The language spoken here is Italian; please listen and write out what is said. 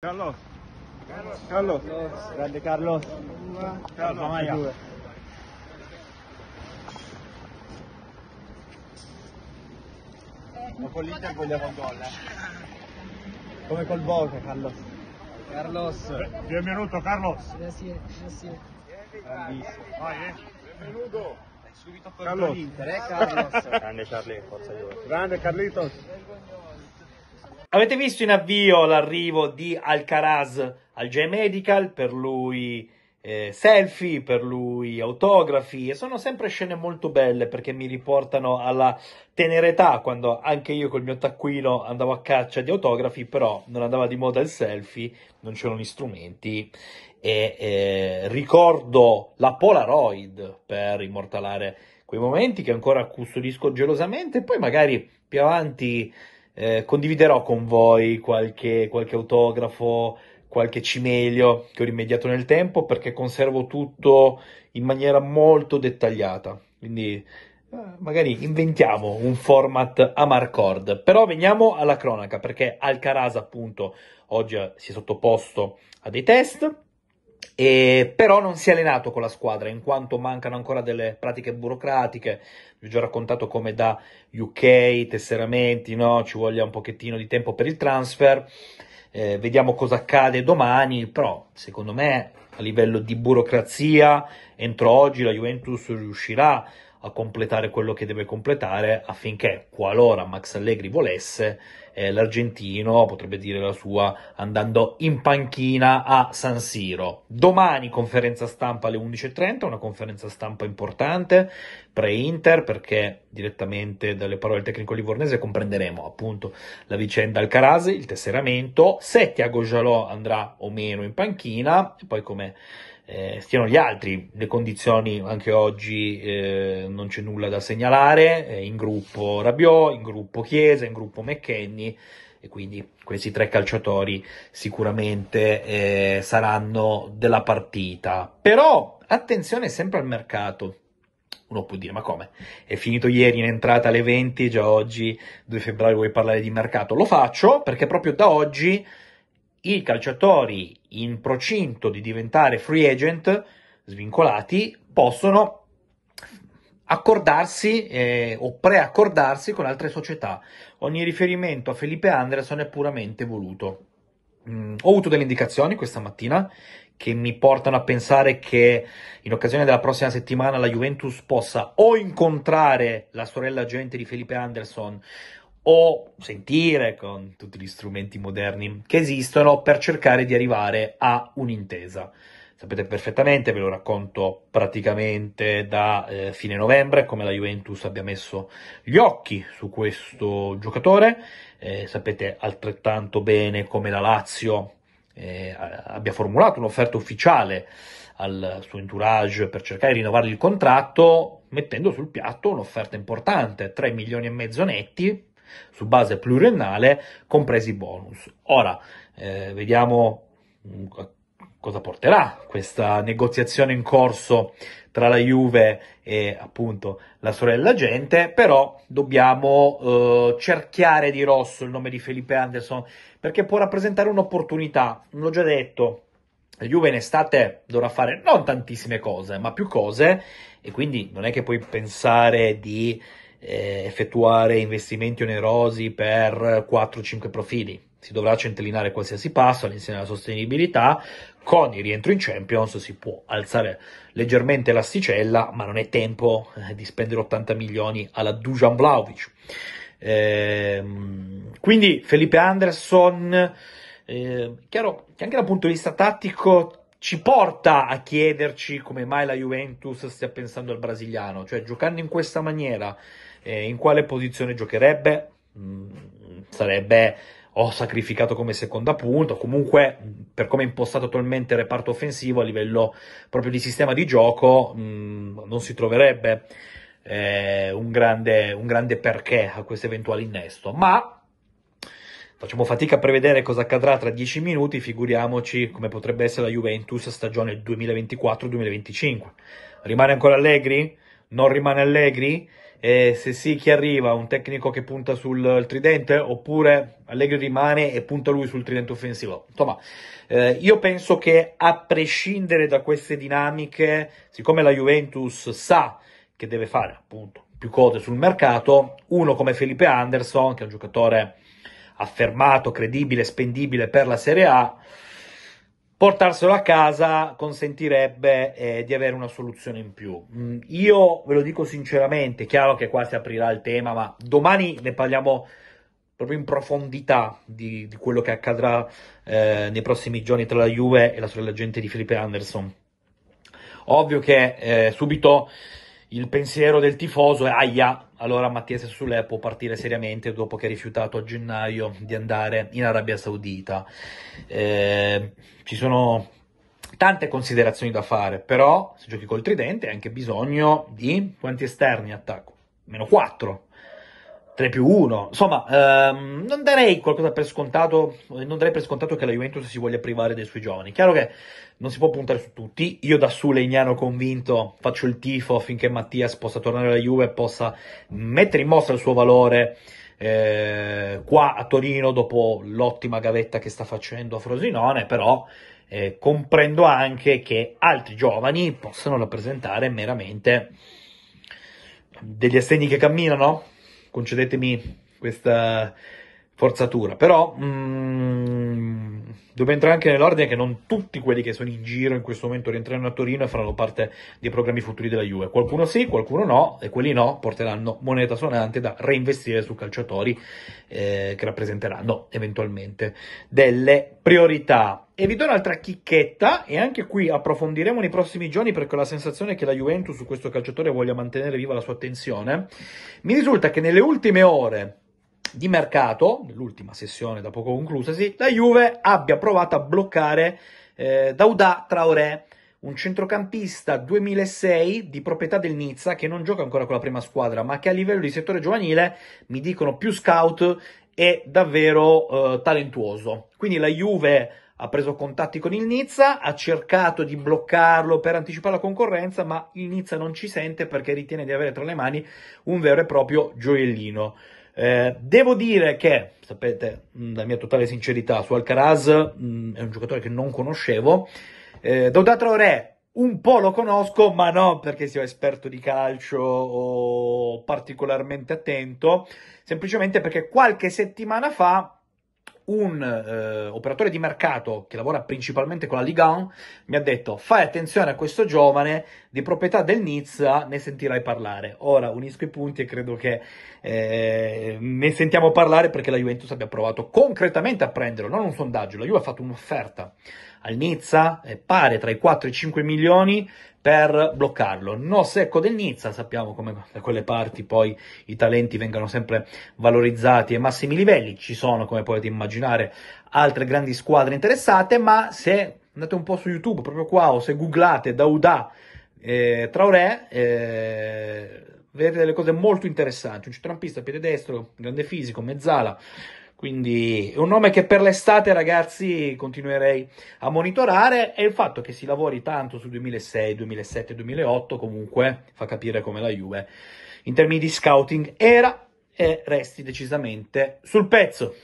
Carlos. Carlos. Carlos. Grande Carlos. Carlos. Carlos. Carlos. con vogliamo Come col Boca, Carlos. Carlos. Eh, Benvenuto, Carlos. Grazie, grazie. Grandissimo. eh. Benvenuto. subito per l'Inter, eh, Carlos. Grande Carlitos. Grande Carlitos. Avete visto in avvio l'arrivo di Alcaraz al J-Medical, per lui eh, selfie, per lui autografi e sono sempre scene molto belle perché mi riportano alla tenera età quando anche io col mio taccuino andavo a caccia di autografi però non andava di moda il selfie, non c'erano gli strumenti e eh, ricordo la Polaroid per immortalare quei momenti che ancora custodisco gelosamente poi magari più avanti eh, condividerò con voi qualche, qualche autografo, qualche cimelio che ho rimediato nel tempo perché conservo tutto in maniera molto dettagliata. Quindi eh, magari inventiamo un format a Marcord. Però veniamo alla cronaca perché Alcaraz appunto oggi si è sottoposto a dei test e, però non si è allenato con la squadra in quanto mancano ancora delle pratiche burocratiche. Vi ho già raccontato come da UK, tesseramenti, no? ci voglia un pochettino di tempo per il transfer. Eh, vediamo cosa accade domani, però secondo me a livello di burocrazia entro oggi la Juventus riuscirà a completare quello che deve completare affinché, qualora Max Allegri volesse, eh, l'argentino potrebbe dire la sua andando in panchina a San Siro. Domani conferenza stampa alle 11.30, una conferenza stampa importante pre-Inter perché direttamente dalle parole del tecnico livornese comprenderemo appunto la vicenda Alcaraz, il tesseramento, se Tiago Jalò andrà o meno in panchina e poi come eh, stiano gli altri. Le condizioni anche oggi eh, non c'è nulla da segnalare, eh, in gruppo Rabiot, in gruppo Chiesa, in gruppo McKenny e quindi questi tre calciatori sicuramente eh, saranno della partita. Però attenzione sempre al mercato. Uno può dire, ma come? È finito ieri in entrata alle 20, già oggi 2 febbraio vuoi parlare di mercato? Lo faccio perché proprio da oggi i calciatori in procinto di diventare free agent svincolati possono accordarsi eh, o preaccordarsi con altre società. Ogni riferimento a Felipe Anderson è puramente voluto. Mm, ho avuto delle indicazioni questa mattina che mi portano a pensare che in occasione della prossima settimana la Juventus possa o incontrare la sorella agente di Felipe Anderson o sentire con tutti gli strumenti moderni che esistono per cercare di arrivare a un'intesa. Sapete perfettamente, ve lo racconto praticamente da eh, fine novembre, come la Juventus abbia messo gli occhi su questo giocatore. Eh, sapete altrettanto bene come la Lazio eh, abbia formulato un'offerta ufficiale al suo entourage per cercare di rinnovargli il contratto, mettendo sul piatto un'offerta importante, 3 milioni e mezzo netti, su base pluriennale, compresi i bonus. Ora, eh, vediamo mm, cosa porterà questa negoziazione in corso tra la Juve e appunto la sorella gente, però dobbiamo eh, cerchiare di rosso il nome di Felipe Anderson perché può rappresentare un'opportunità, l'ho già detto, la Juve in estate dovrà fare non tantissime cose, ma più cose e quindi non è che puoi pensare di eh, effettuare investimenti onerosi per 4-5 profili. Si dovrà centellinare qualsiasi passo all'insieme della sostenibilità, con il rientro in Champions si può alzare leggermente l'asticella, ma non è tempo eh, di spendere 80 milioni alla Dujan Vlaovic. Eh, quindi Felipe Anderson, eh, chiaro che anche dal punto di vista tattico ci porta a chiederci come mai la Juventus stia pensando al brasiliano, cioè giocando in questa maniera, eh, in quale posizione giocherebbe? Mm, sarebbe o sacrificato come seconda punta, o comunque per come è impostato attualmente il reparto offensivo a livello proprio di sistema di gioco, mm, non si troverebbe eh, un, grande, un grande perché a questo eventuale innesto. Ma Facciamo fatica a prevedere cosa accadrà tra 10 minuti, figuriamoci come potrebbe essere la Juventus stagione 2024-2025. Rimane ancora Allegri? Non rimane Allegri? E se sì, chi arriva? Un tecnico che punta sul tridente? Oppure Allegri rimane e punta lui sul tridente offensivo? Insomma, eh, io penso che a prescindere da queste dinamiche, siccome la Juventus sa che deve fare appunto più cose sul mercato, uno come Felipe Anderson, che è un giocatore affermato, credibile, spendibile per la Serie A, portarselo a casa consentirebbe eh, di avere una soluzione in più. Mm, io ve lo dico sinceramente, è chiaro che qua si aprirà il tema, ma domani ne parliamo proprio in profondità di, di quello che accadrà eh, nei prossimi giorni tra la Juve e la sorella gente di Felipe Anderson. Ovvio che eh, subito il pensiero del tifoso è aia, allora Mattias Sule può partire seriamente dopo che ha rifiutato a gennaio di andare in Arabia Saudita. Eh, ci sono tante considerazioni da fare, però se giochi col tridente hai anche bisogno di quanti esterni attacco? Meno 4, 3 più 1. Insomma, ehm, non darei qualcosa per scontato, eh, non darei per scontato che la Juventus si voglia privare dei suoi giovani. Chiaro che non si può puntare su tutti. Io da su Legnano convinto faccio il tifo affinché Mattias possa tornare alla Juve e possa mettere in mostra il suo valore eh, qua a Torino dopo l'ottima gavetta che sta facendo a Frosinone, però eh, comprendo anche che altri giovani possano rappresentare meramente degli assegni che camminano concedetemi questa forzatura, però mm, dobbiamo entrare anche nell'ordine che non tutti quelli che sono in giro in questo momento rientreranno a Torino e faranno parte dei programmi futuri della Juve. Qualcuno sì, qualcuno no, e quelli no porteranno moneta suonante da reinvestire su calciatori eh, che rappresenteranno eventualmente delle priorità. E vi do un'altra chicchetta e anche qui approfondiremo nei prossimi giorni perché ho la sensazione che la Juventus su questo calciatore voglia mantenere viva la sua attenzione. Mi risulta che nelle ultime ore di mercato, nell'ultima sessione da poco conclusasi, la Juve abbia provato a bloccare eh, Daudà Traoré, un centrocampista 2006 di proprietà del Nizza che non gioca ancora con la prima squadra, ma che a livello di settore giovanile mi dicono più scout è davvero eh, talentuoso. Quindi la Juve ha preso contatti con il Nizza, ha cercato di bloccarlo per anticipare la concorrenza, ma il Nizza non ci sente perché ritiene di avere tra le mani un vero e proprio gioiellino. Eh, devo dire che, sapete, la mia totale sincerità, su Alcaraz mh, è un giocatore che non conoscevo. Eh, Daudà Traoré un po' lo conosco, ma non perché sia esperto di calcio o particolarmente attento, semplicemente perché qualche settimana fa un eh, operatore di mercato che lavora principalmente con la Ligue 1 mi ha detto fai attenzione a questo giovane di proprietà del Nizza ne sentirai parlare. Ora unisco i punti e credo che eh, ne sentiamo parlare perché la Juventus abbia provato concretamente a prenderlo, non un sondaggio, la Juve ha fatto un'offerta al Nizza, eh, pare tra i 4 e i 5 milioni per bloccarlo. No secco del Nizza, sappiamo come da quelle parti poi i talenti vengano sempre valorizzati ai massimi livelli, ci sono come potete immaginare altre grandi squadre interessate, ma se andate un po' su YouTube proprio qua o se googlate Dauda eh, Traoré, eh, vede delle cose molto interessanti, un centrocampista, piede destro, grande fisico, mezzala, quindi è un nome che per l'estate, ragazzi, continuerei a monitorare. E il fatto che si lavori tanto su 2006, 2007, 2008 comunque fa capire come la Juve in termini di scouting era e resti decisamente sul pezzo.